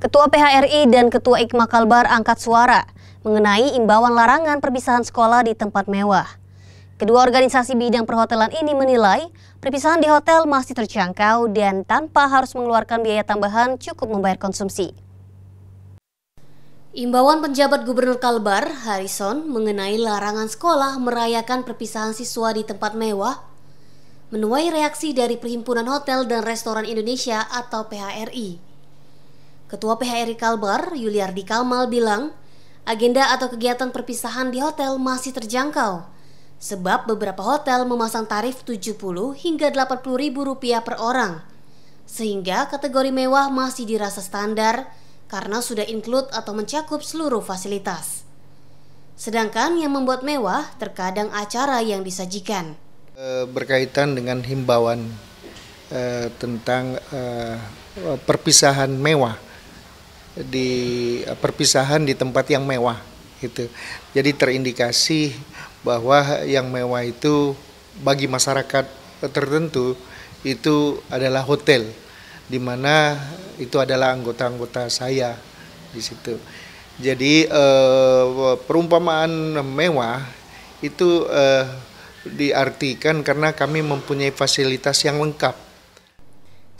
Ketua PHRI dan Ketua Ikma Kalbar angkat suara mengenai imbauan larangan perpisahan sekolah di tempat mewah. Kedua organisasi bidang perhotelan ini menilai perpisahan di hotel masih terjangkau dan tanpa harus mengeluarkan biaya tambahan cukup membayar konsumsi. Imbauan penjabat Gubernur Kalbar, Harrison, mengenai larangan sekolah merayakan perpisahan siswa di tempat mewah menuai reaksi dari Perhimpunan Hotel dan Restoran Indonesia atau PHRI. Ketua PHRI Kalbar, Yuliardi Kamal bilang, agenda atau kegiatan perpisahan di hotel masih terjangkau. Sebab beberapa hotel memasang tarif 70 hingga 80 ribu rupiah per orang. Sehingga kategori mewah masih dirasa standar karena sudah include atau mencakup seluruh fasilitas. Sedangkan yang membuat mewah terkadang acara yang disajikan. Eh, berkaitan dengan himbauan eh, tentang eh, perpisahan mewah di eh, perpisahan di tempat yang mewah gitu. Jadi terindikasi bahwa yang mewah itu bagi masyarakat tertentu itu adalah hotel di mana itu adalah anggota-anggota saya di situ. Jadi eh, perumpamaan mewah itu eh, diartikan karena kami mempunyai fasilitas yang lengkap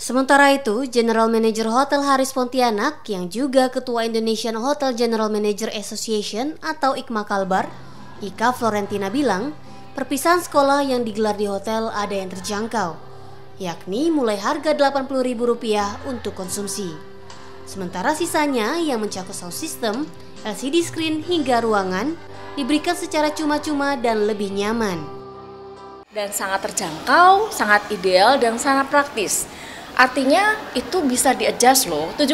Sementara itu, General Manager Hotel Haris Pontianak yang juga Ketua Indonesian Hotel General Manager Association atau IKMA Kalbar, Ika Florentina bilang, perpisahan sekolah yang digelar di hotel ada yang terjangkau, yakni mulai harga Rp80.000 untuk konsumsi. Sementara sisanya yang mencakup sound system, LCD screen hingga ruangan diberikan secara cuma-cuma dan lebih nyaman. Dan sangat terjangkau, sangat ideal, dan sangat praktis Artinya itu bisa di-adjust loh. 75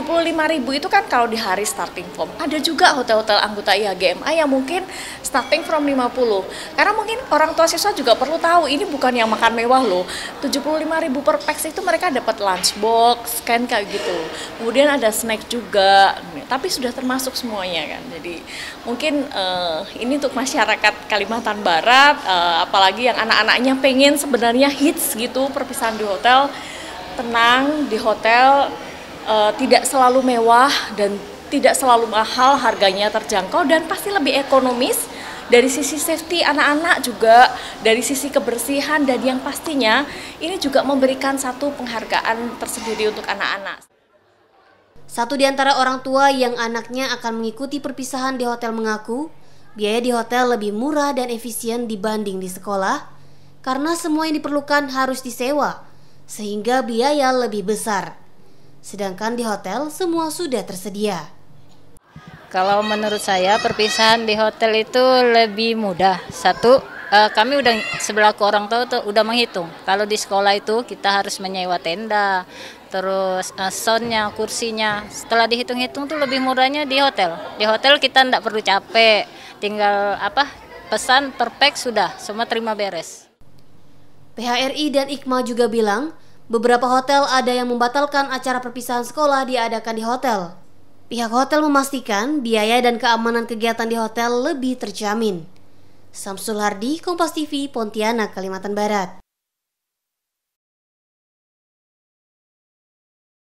ribu itu kan kalau di hari starting from. Ada juga hotel-hotel anggota IHGMA yang mungkin starting from 50. Karena mungkin orang tua siswa juga perlu tahu ini bukan yang makan mewah loh. 75 ribu per pax itu mereka dapat lunchbox kan kayak gitu. Kemudian ada snack juga. Tapi sudah termasuk semuanya kan. Jadi mungkin uh, ini untuk masyarakat Kalimantan Barat uh, apalagi yang anak-anaknya pengen sebenarnya hits gitu perpisahan di hotel tenang di hotel, uh, tidak selalu mewah dan tidak selalu mahal, harganya terjangkau dan pasti lebih ekonomis. Dari sisi safety anak-anak juga, dari sisi kebersihan dan yang pastinya ini juga memberikan satu penghargaan tersendiri untuk anak-anak. Satu di antara orang tua yang anaknya akan mengikuti perpisahan di hotel mengaku, biaya di hotel lebih murah dan efisien dibanding di sekolah karena semua yang diperlukan harus disewa sehingga biaya lebih besar. Sedangkan di hotel semua sudah tersedia. Kalau menurut saya perpisahan di hotel itu lebih mudah. Satu, eh, kami udah sebelaku orang tua tuh udah menghitung. Kalau di sekolah itu kita harus menyewa tenda, terus eh, soundnya, kursinya. Setelah dihitung-hitung tuh lebih murahnya di hotel. Di hotel kita tidak perlu capek, tinggal apa pesan perpek sudah semua terima beres. PHRI dan IKMA juga bilang, beberapa hotel ada yang membatalkan acara perpisahan sekolah diadakan di hotel. Pihak hotel memastikan biaya dan keamanan kegiatan di hotel lebih terjamin. Samsul Hardi, Kompas TV, Pontianak, Kalimantan Barat.